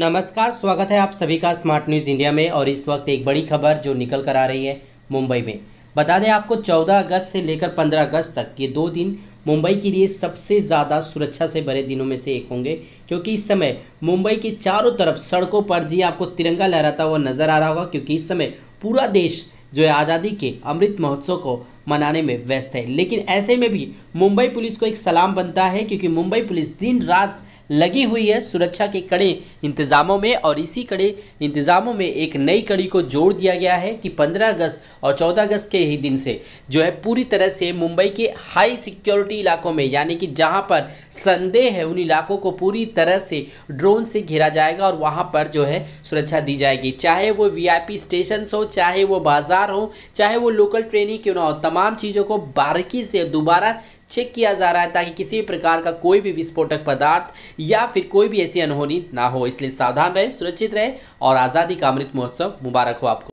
नमस्कार स्वागत है आप सभी का स्मार्ट न्यूज़ इंडिया में और इस वक्त एक बड़ी खबर जो निकल कर आ रही है मुंबई में बता दें आपको 14 अगस्त से लेकर 15 अगस्त तक ये दो दिन मुंबई के लिए सबसे ज़्यादा सुरक्षा से भरे दिनों में से एक होंगे क्योंकि इस समय मुंबई के चारों तरफ सड़कों पर जी आपको तिरंगा लहराता हुआ नजर आ रहा होगा क्योंकि इस समय पूरा देश जो है आज़ादी के अमृत महोत्सव को मनाने में व्यस्त है लेकिन ऐसे में भी मुंबई पुलिस को एक सलाम बनता है क्योंकि मुंबई पुलिस दिन रात लगी हुई है सुरक्षा के कड़े इंतजामों में और इसी कड़े इंतजामों में एक नई कड़ी को जोड़ दिया गया है कि 15 अगस्त और 14 अगस्त के ही दिन से जो है पूरी तरह से मुंबई के हाई सिक्योरिटी इलाकों में यानी कि जहां पर संदेह है उन इलाकों को पूरी तरह से ड्रोन से घेरा जाएगा और वहाँ पर जो है सुरक्षा दी जाएगी चाहे वो वी स्टेशन हो चाहे वो बाजार हो चाहे वो लोकल ट्रेनिंग क्यों ना हो तमाम चीज़ों को बारीकी से दोबारा चेक किया जा रहा है ताकि किसी भी प्रकार का कोई भी विस्फोटक पदार्थ या फिर कोई भी ऐसी अनहोनी ना हो इसलिए सावधान रहें सुरक्षित रहें और आज़ादी का अमृत महोत्सव मुबारक हो आपको